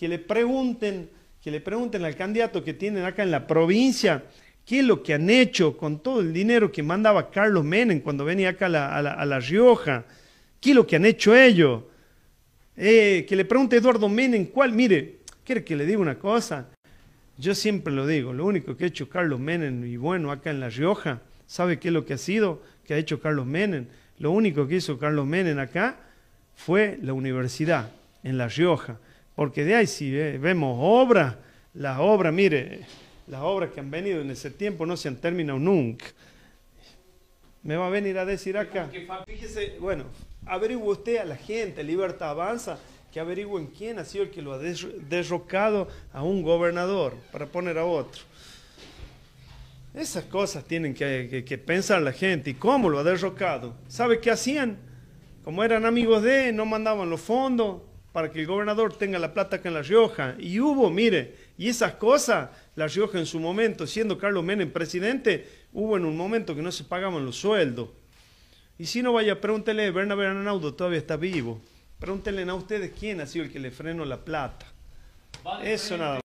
que le pregunten, que le pregunten al candidato que tienen acá en la provincia qué es lo que han hecho con todo el dinero que mandaba Carlos Menem cuando venía acá a La, Rioja, qué es lo que han hecho ellos. Eh, que le pregunte a Eduardo Menem cuál, mire, quiere que le diga una cosa. Yo siempre lo digo, lo único que ha hecho Carlos Menem, y bueno, acá en La Rioja, ¿sabe qué es lo que ha sido? Que ha hecho Carlos Menem. Lo único que hizo Carlos Menem acá fue la universidad en La Rioja. Porque de ahí si vemos obra, las obras, mire, las obras que han venido en ese tiempo no se han terminado nunca. Me va a venir a decir acá. bueno, averigüe usted a la gente, Libertad Avanza, que averigüen quién ha sido el que lo ha derrocado a un gobernador para poner a otro. Esas cosas tienen que, pensar la gente. ¿Y cómo lo ha derrocado? ¿Sabe qué hacían? Como eran amigos de, no mandaban los fondos, para que el gobernador tenga la plata acá en La Rioja. Y hubo, mire, y esas cosas, La Rioja en su momento, siendo Carlos Menem presidente, hubo en un momento que no se pagaban los sueldos. Y si no vaya, pregúntele, Bernabé Arnaudo todavía está vivo. Pregúntenle a ustedes quién ha sido el que le frenó la plata. Eso nada